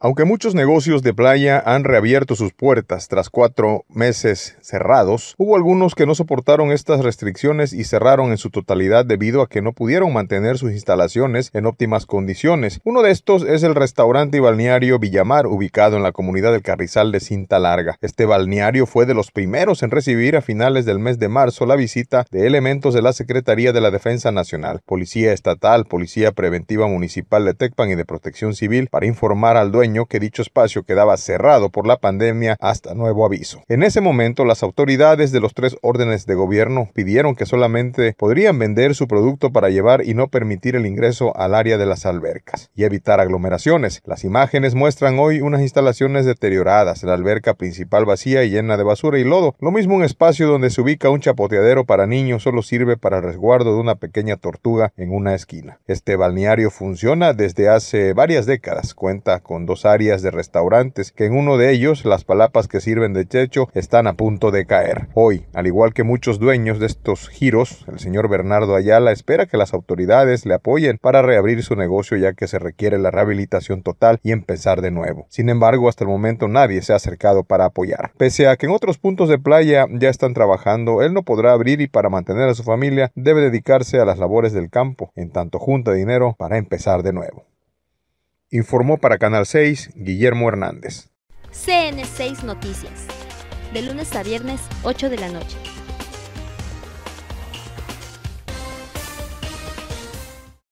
Aunque muchos negocios de playa han reabierto sus puertas tras cuatro meses cerrados, hubo algunos que no soportaron estas restricciones y cerraron en su totalidad debido a que no pudieron mantener sus instalaciones en óptimas condiciones. Uno de estos es el restaurante y balneario Villamar, ubicado en la comunidad del Carrizal de Cinta Larga. Este balneario fue de los primeros en recibir a finales del mes de marzo la visita de elementos de la Secretaría de la Defensa Nacional, Policía Estatal, Policía Preventiva Municipal de Tecpan y de Protección Civil para informar al dueño que dicho espacio quedaba cerrado por la pandemia hasta nuevo aviso. En ese momento, las autoridades de los tres órdenes de gobierno pidieron que solamente podrían vender su producto para llevar y no permitir el ingreso al área de las albercas y evitar aglomeraciones. Las imágenes muestran hoy unas instalaciones deterioradas, la alberca principal vacía y llena de basura y lodo. Lo mismo un espacio donde se ubica un chapoteadero para niños solo sirve para el resguardo de una pequeña tortuga en una esquina. Este balneario funciona desde hace varias décadas, cuenta con dos áreas de restaurantes, que en uno de ellos las palapas que sirven de techo están a punto de caer. Hoy, al igual que muchos dueños de estos giros, el señor Bernardo Ayala espera que las autoridades le apoyen para reabrir su negocio ya que se requiere la rehabilitación total y empezar de nuevo. Sin embargo, hasta el momento nadie se ha acercado para apoyar. Pese a que en otros puntos de playa ya están trabajando, él no podrá abrir y para mantener a su familia debe dedicarse a las labores del campo, en tanto junta dinero para empezar de nuevo. Informó para Canal 6 Guillermo Hernández. CN6 Noticias. De lunes a viernes, 8 de la noche.